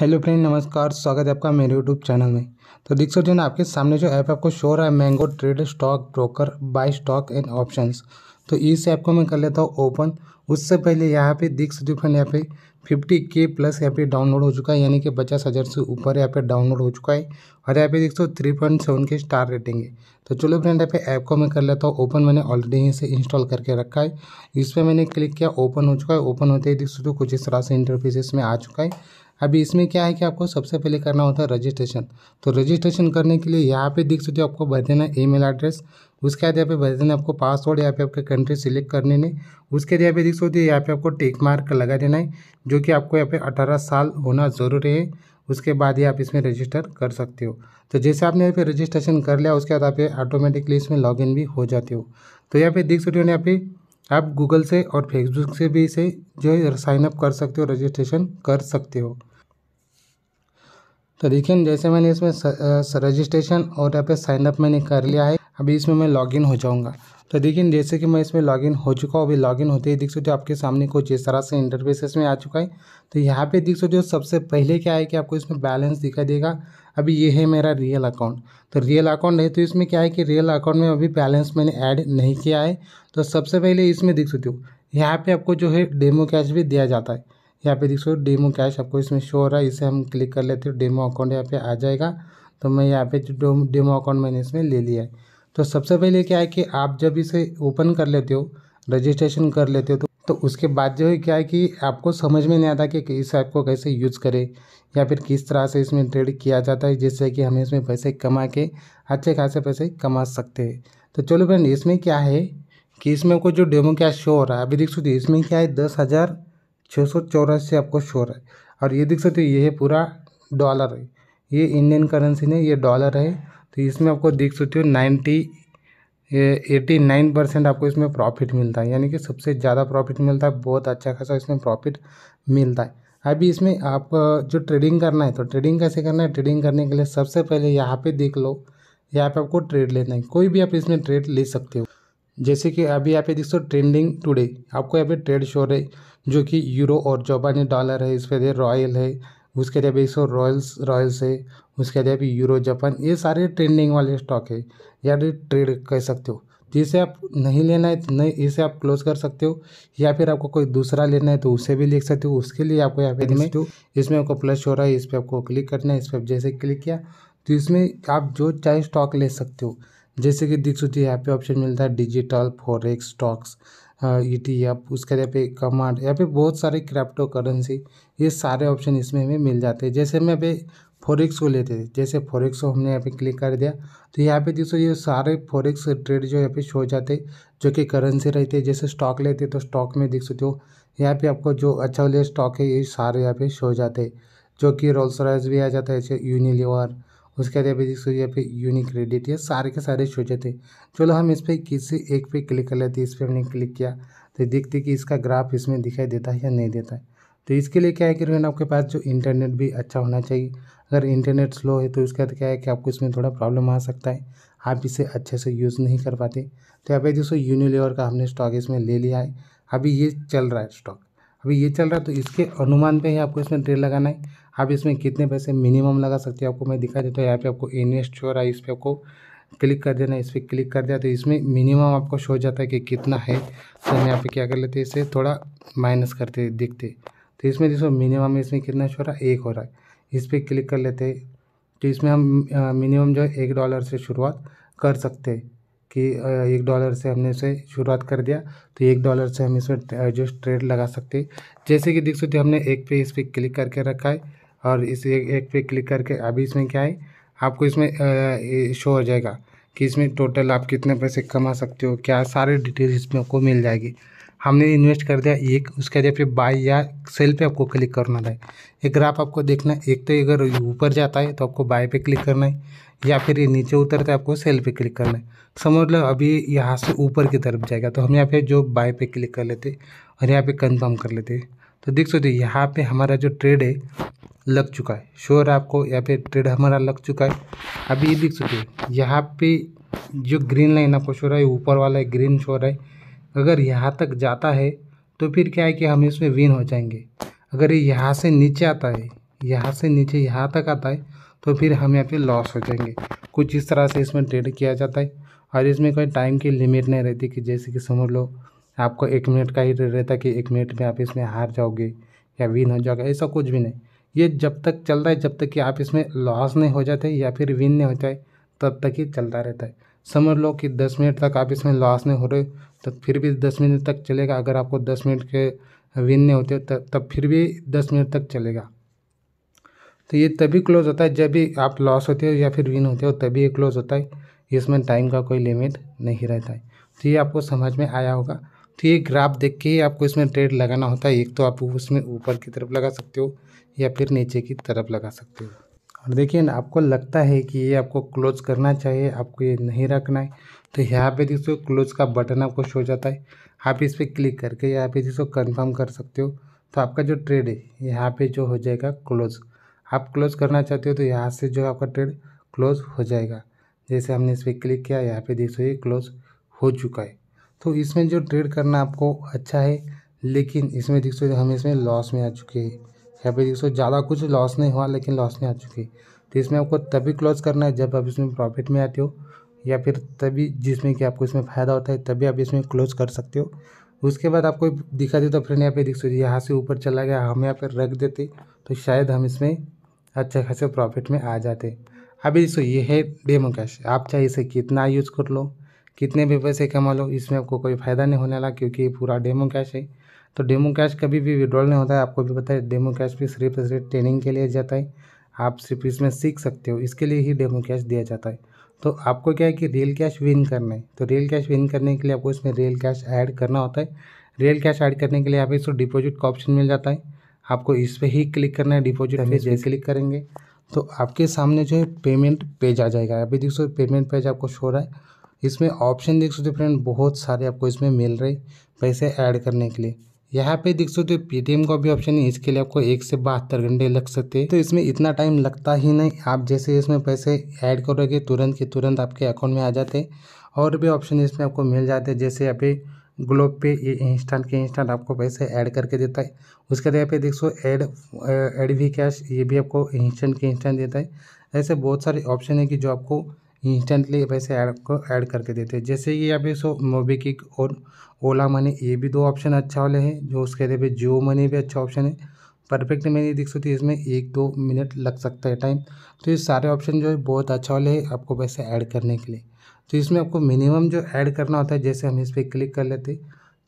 hello friend नमस्कार स्वागत है आपका मेरे यूट्यूब चैनल में तो दिख सो ना आपके सामने जो ऐप आपको शो रहा है Mango Trade stock broker buy stock and options तो इस ऐप को मैं कर लेता हूँ ओपन उससे पहले यहाँ पे दिख सकते फ्रेंड यहाँ पे फिफ्टी के प्लस यहाँ पे डाउनलोड हो चुका है यानी कि पचास हज़ार से ऊपर यहाँ पे डाउनलोड हो चुका है और यहाँ पे देख सो थ्री पॉइंट सेवन के स्टार रेटिंग है तो चलो फ्रेंड यहाँ पे ऐप को मैं कर लेता हूँ ओपन मैंने ऑलरेडी इसे इंस्टॉल करके रखा है इस पर मैंने क्लिक किया ओपन हो चुका है ओपन होते ही देख सकते कुछ इस तरह से इंटरफेस में आ चुका है अभी इसमें क्या है कि आपको सबसे पहले करना होता है रजिस्ट्रेशन तो रजिस्ट्रेशन करने के लिए यहाँ पे देख सकते हो आपको भर देना मेल एड्रेस उसके बाद यहाँ पे भर देना आपको पासवर्ड यहाँ पे आपके कंट्री सिलेक्ट करने ने उसके बाद यहाँ पे देख सकते हो यहाँ पे आपको टेक मार्क लगा देना है जो कि आपको यहाँ पे अठारह साल होना ज़रूरी है उसके बाद ही आप इसमें रजिस्टर कर सकते हो तो जैसे आपने यहाँ पे रजिस्ट्रेशन कर लिया उसके बाद आप ये ऑटोमेटिकली इसमें लॉगिन भी हो जाते हो तो यहाँ पे देख सकते हो यहाँ पे आप गूगल से और फेसबुक से भी इसे जो है साइनअप कर सकते हो रजिस्ट्रेशन कर सकते हो तो देखिए जैसे मैंने इसमें रजिस्ट्रेशन और यहाँ पे साइन अप मैंने कर लिया है अभी इसमें मैं लॉगिन हो जाऊँगा तो देखिए जैसे कि मैं इसमें लॉगिन हो चुका हूँ अभी लॉगिन होते ही देख सकते हो आपके सामने कुछ इस तरह से इंटरफेस में आ चुका है तो यहाँ पे देख सकते हो सबसे पहले क्या है कि आपको इसमें बैलेंस दिखाई देगा अभी ये है मेरा रियल अकाउंट तो रियल अकाउंट है तो इसमें क्या है कि रियल अकाउंट में अभी बैलेंस मैंने ऐड नहीं किया है तो सबसे पहले इसमें देख सकते हो यहाँ पर आपको जो है डेमो कैश भी दिया जाता है यहाँ पे देखो डेमो कैश आपको इसमें शो हो रहा है इसे हम क्लिक कर लेते हो डेमो अकाउंट यहाँ पे आ जाएगा तो मैं यहाँ पे जो डेमो अकाउंट मैंने इसमें ले लिया है तो सबसे पहले क्या है कि आप जब इसे ओपन कर लेते हो रजिस्ट्रेशन कर लेते हो तो तो उसके बाद जो है क्या है कि आपको समझ में नहीं आता कि इस ऐप को कैसे यूज़ करें या फिर किस तरह से इसमें ट्रेड किया जाता है जिससे कि हमें इसमें पैसे कमा के अच्छे खासे पैसे कमा सकते हैं तो चलो फ्रेंड इसमें क्या है कि इसमें को जो डेमो कैश शो हो रहा है अभी देख सकते इसमें क्या है दस हज़ार छः सौ चौरासी आपको शोर है और ये देख सकते हो ये है पूरा डॉलर है ये इंडियन करेंसी नहीं ये डॉलर है तो इसमें आपको देख सकते हो नाइन्टी एटी नाइन परसेंट आपको इसमें प्रॉफिट मिलता है यानी कि सबसे ज़्यादा प्रॉफिट मिलता है बहुत अच्छा खासा इसमें प्रॉफिट मिलता है अभी इसमें आपको जो ट्रेडिंग करना है तो ट्रेडिंग कैसे करना है ट्रेडिंग करने के लिए सबसे पहले यहाँ पे देख लो यहाँ पे आपको ट्रेड लेना है कोई भी आप इसमें ट्रेड ले सकते हो जैसे कि अभी यहाँ पे देख सो ट्रेंडिंग टुडे आपको यहाँ पे ट्रेड शो रहे जो कि यूरो और जापानी डॉलर है इसके अधिक रॉयल है उसके अधिक एक सौ रॉयल्स रॉयल्स है उसके अधिक भी यूरो जापान ये सारे ट्रेंडिंग वाले स्टॉक है या ट्रेड कह सकते हो तो इसे आप नहीं लेना है तो नहीं इसे आप क्लोज कर सकते हो या फिर आपको कोई दूसरा लेना है तो उसे भी लिख सकते हो उसके लिए आपको यहाँ पे इसमें इसमें आपको प्लस हो रहा है इस पर आपको क्लिक करना है इस पर जैसे क्लिक किया तो इसमें आप जो चाहे स्टॉक ले सकते हो जैसे कि देख सकते यहाँ पे ऑप्शन मिलता है डिजिटल फॉरेक्स स्टॉक्स ईटीएफ उसके यहाँ पे कमांड यहाँ पे बहुत सारे क्रिप्टो करेंसी ये सारे ऑप्शन इसमें हमें मिल जाते हैं जैसे मैं अभी फॉरेक्स को लेते थे जैसे फॉरेक्स को हमने यहाँ पे क्लिक कर दिया तो यहाँ पे देखो ये सारे फॉरेक्स ट्रेड जो यहाँ पे शो जाते जो कि करेंसी रहते हैं जैसे स्टॉक लेते तो स्टॉक में देख सकते हो यहाँ पे आपको जो अच्छा वाले स्टॉक है ये सारे यहाँ पे शो जाते जो कि रोल्स रॉयस भी आ जाता है जैसे यूनिलीवर उसके बाद यहाँ पे देख सकते हो यहाँ पे यूनिक क्रेडिट ये सारे के सारे शो जाते चलो हम इस पर किसी एक पे क्लिक कर लेते इस पर हमने क्लिक किया तो देखते कि इसका ग्राफ इसमें दिखाई देता है या नहीं देता है तो इसके लिए क्या है कि रोहन आपके पास जो इंटरनेट भी अच्छा होना चाहिए अगर इंटरनेट स्लो है तो बाद क्या है कि आपको इसमें थोड़ा प्रॉब्लम आ सकता है आप इसे अच्छे से यूज़ नहीं कर पाते तो यहाँ पे दोस्तों यूनिलेवर का हमने स्टॉक इसमें ले लिया है अभी ये चल रहा है स्टॉक अभी ये चल रहा है तो इसके अनुमान पे ही आपको इसमें ट्रेड लगाना है आप इसमें कितने पैसे मिनिमम लगा सकते हैं आपको मैं दिखा देता हूँ यहाँ पे आपको इन्वेस्ट रहा है इस पर आपको क्लिक कर देना है इस पर क्लिक कर दिया तो इसमें मिनिमम आपको शो जाता है कि कितना है तो हम यहाँ पे क्या कर लेते हैं इसे थोड़ा माइनस करते देखते तो इसमें देखो मिनिमम इसमें कितना शो रहा है एक हो रहा है इस पर क्लिक कर लेते तो इसमें हम मिनिमम जो है एक डॉलर से शुरुआत कर सकते हैं कि एक डॉलर से हमने इसे शुरुआत कर दिया तो एक डॉलर से हम इसमें जो ट्रेड लगा सकते जैसे कि देख सकते हमने एक पे इस पर क्लिक करके रखा है और इस एक, एक पे क्लिक करके अभी इसमें क्या है आपको इसमें शो हो जाएगा कि इसमें टोटल आप कितने पैसे कमा सकते हो क्या सारे डिटेल्स इसमें आपको मिल जाएगी हमने इन्वेस्ट कर दिया एक उसके बाद फिर बाय या सेल पे आपको क्लिक करना है ये ग्राफ आपको देखना है एक तो अगर ऊपर जाता है तो आपको बाय पे क्लिक करना है या फिर ये नीचे उतरता है आपको सेल पे क्लिक करना है समझ लो अभी यहाँ से ऊपर की तरफ जाएगा तो हम यहाँ पे जो बाय पे क्लिक कर लेते और यहाँ पे कन्फर्म कर लेते तो देख सकते यहाँ पर हमारा जो ट्रेड है लग चुका है श्योर आपको यहाँ पे ट्रेड हमारा लग चुका है अभी ये देख सकते यहाँ पे जो ग्रीन लाइन आपको शोर है ऊपर वाला है ग्रीन शोर है अगर यहाँ तक जाता है तो फिर क्या है कि हम इसमें विन हो जाएंगे अगर ये यहाँ से नीचे आता है यहाँ से नीचे यहाँ तक आता है तो फिर हम यहाँ पे लॉस हो जाएंगे कुछ इस तरह से इसमें ट्रेड किया जाता है और इसमें कोई टाइम की लिमिट नहीं रहती कि जैसे कि समझ लो आपको एक मिनट का ही ट्रेड रहता है कि एक मिनट में आप इसमें हार जाओगे या विन हो जाओगे ऐसा कुछ भी नहीं ये जब तक चलता है जब तक कि आप इसमें लॉस नहीं हो जाते या फिर विन नहीं होता है तब तक ये चलता रहता है समझ लो कि दस मिनट तक आप इसमें लॉस नहीं हो रहे तो फिर भी दस मिनट तक चलेगा अगर आपको दस मिनट के विन नहीं होते तब तब फिर भी दस मिनट तक चलेगा तो ये तभी क्लोज होता है जब भी आप लॉस होते हो या फिर विन होते हो तभी ये क्लोज होता है इसमें टाइम का कोई लिमिट नहीं रहता है तो ये आपको समझ में आया होगा तो ये ग्राफ देख के ही आपको इसमें ट्रेड लगाना होता है एक तो आप उसमें ऊपर की तरफ लगा सकते हो या फिर नीचे की तरफ लगा सकते हो और देखिए ना आपको लगता है कि ये आपको क्लोज करना चाहिए आपको ये नहीं रखना है तो यहाँ पे देखो क्लोज का बटन आपको शो जाता है आप इस पर क्लिक करके यहाँ पे देखो कंफर्म कर सकते हो तो आपका जो ट्रेड है यहाँ पे जो हो जाएगा क्लोज आप क्लोज करना चाहते हो तो यहाँ से जो आपका ट्रेड क्लोज हो जाएगा जैसे हमने इस पर क्लिक किया यहाँ पे देखो ये क्लोज हो चुका है तो इसमें जो ट्रेड करना आपको अच्छा है लेकिन इसमें देखो हम इसमें लॉस में आ चुके हैं यहाँ पे देखो ज़्यादा कुछ लॉस नहीं हुआ लेकिन लॉस नहीं आ चुकी तो इसमें आपको तभी क्लोज करना है जब आप इसमें प्रॉफिट में आते हो या फिर तभी जिसमें कि आपको इसमें फ़ायदा होता है तभी आप इसमें क्लोज कर सकते हो उसके बाद आपको दिखा दे तो फ्रेंड यहाँ पे देख सो यहाँ से ऊपर चला गया हम यहाँ पर रख देते तो शायद हम इसमें अच्छे खासे प्रॉफिट में आ जाते अभी देखो ये है डेमो कैश आप चाहे इसे कितना यूज़ कर लो कितने भी पैसे कमा लो इसमें आपको कोई फ़ायदा नहीं होने वाला क्योंकि पूरा डेमो कैश है तो डेमो कैश कभी भी विड्रॉल नहीं होता है आपको भी पता है डेमो कैश भी सिर्फ सिर्फ ट्रेनिंग के लिए जाता है आप सिर्फ इसमें सीख सकते हो इसके लिए ही डेमो कैश दिया जाता है तो आपको क्या है कि रियल कैश विन करना है तो रियल कैश विन करने के लिए आपको इसमें रियल कैश ऐड करना होता है रियल कैश ऐड करने के लिए आप इसको डिपॉजिट का ऑप्शन मिल जाता है आपको इस पर ही क्लिक करना है डिपॉजिट हमें जैसे क्लिक करेंगे तो आपके सामने जो है पेमेंट पेज आ जाएगा अभी देखो पेमेंट पेज आपको शो रहा है इसमें ऑप्शन देख सकते हो फ्रेंड बहुत सारे आपको इसमें मिल रहे पैसे ऐड करने के लिए यहाँ पे देख सकते हो पेटीएम का भी ऑप्शन है इसके लिए आपको एक से बहत्तर घंटे लग सकते हैं तो इसमें इतना टाइम लगता ही नहीं आप जैसे इसमें पैसे ऐड करोगे तुरंत के तुरंत आपके अकाउंट में आ जाते और भी ऑप्शन इसमें आपको मिल जाते हैं जैसे यहाँ पे ग्लोब पे ये इंस्टेंट के इंस्टेंट आपको पैसे ऐड करके देता है उसके बाद यहाँ पे देख सो एड एड भी कैश ये भी आपको इंस्टेंट के इंस्टेंट देता है ऐसे बहुत सारे ऑप्शन है कि जो आपको इंस्टेंटली वैसे ऐड को ऐड करके देते हैं जैसे ये अभी सो मोबीकिक और ओला मनी ये भी दो ऑप्शन अच्छा वाले हैं जो उसके लिए भी जियो मनी भी अच्छा ऑप्शन है परफेक्ट में नहीं दिख सकती इसमें एक दो मिनट लग सकता है टाइम तो ये सारे ऑप्शन जो है बहुत अच्छा वाले हैं आपको वैसे ऐड करने के लिए तो इसमें आपको मिनिमम जो ऐड करना होता है जैसे हम इस पर क्लिक कर लेते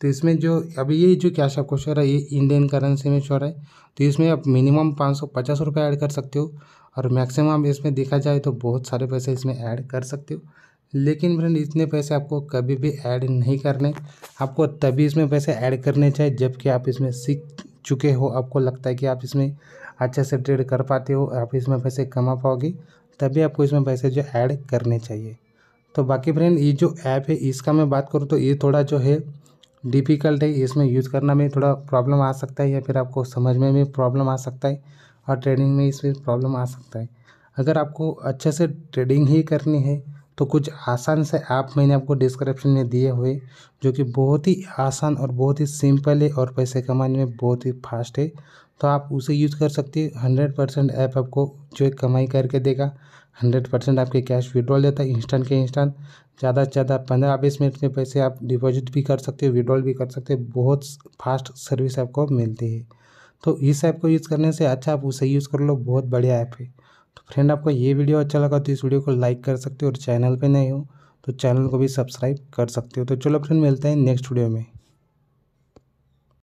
तो इसमें जो अभी ये जो कैश आपको शोर है ये इंडियन करेंसी में शोर है तो इसमें आप मिनिमम पाँच सौ पचास रुपये ऐड कर सकते हो और मैक्सिमम इसमें देखा जाए तो बहुत सारे पैसे इसमें ऐड कर सकते हो लेकिन फ्रेंड इतने पैसे आपको कभी भी ऐड नहीं करने आपको तभी इसमें पैसे ऐड करने चाहिए जबकि आप इसमें सीख चुके हो आपको लगता है कि आप इसमें अच्छे से ट्रेड कर पाते हो आप इसमें पैसे कमा पाओगे तभी आपको इसमें पैसे जो ऐड करने चाहिए तो बाकी फ्रेंड ये जो ऐप है इसका मैं बात करूँ तो ये थोड़ा जो है डिफ़िकल्ट है इसमें यूज़ करना में थोड़ा प्रॉब्लम आ सकता है या फिर आपको समझ में भी प्रॉब्लम आ सकता है और ट्रेडिंग में इसमें प्रॉब्लम आ सकता है अगर आपको अच्छे से ट्रेडिंग ही करनी है तो कुछ आसान से ऐप मैंने आपको डिस्क्रिप्शन में दिए हुए जो कि बहुत ही आसान और बहुत ही सिंपल है और पैसे कमाने में बहुत ही फास्ट है तो आप उसे यूज़ कर सकते हैं हंड्रेड परसेंट ऐप आपको जो कमाई करके देगा हंड्रेड परसेंट आपके कैश विड्रॉल देता है इंस्टेंट के इंस्टेंट ज़्यादा से ज़्यादा पंद्रह बीस मिनट में पैसे आप डिपॉजिट भी कर सकते हो विड्रॉल भी कर सकते हो बहुत फास्ट सर्विस आपको मिलती है तो इस ऐप को यूज़ करने से अच्छा आप उसे यूज़ कर लो बहुत बढ़िया ऐप है तो फ्रेंड आपको ये वीडियो अच्छा लगा तो इस वीडियो को लाइक कर सकते हो और चैनल पर नए हो तो चैनल को भी सब्सक्राइब कर सकते हो तो चलो फ्रेंड मिलते हैं नेक्स्ट वीडियो में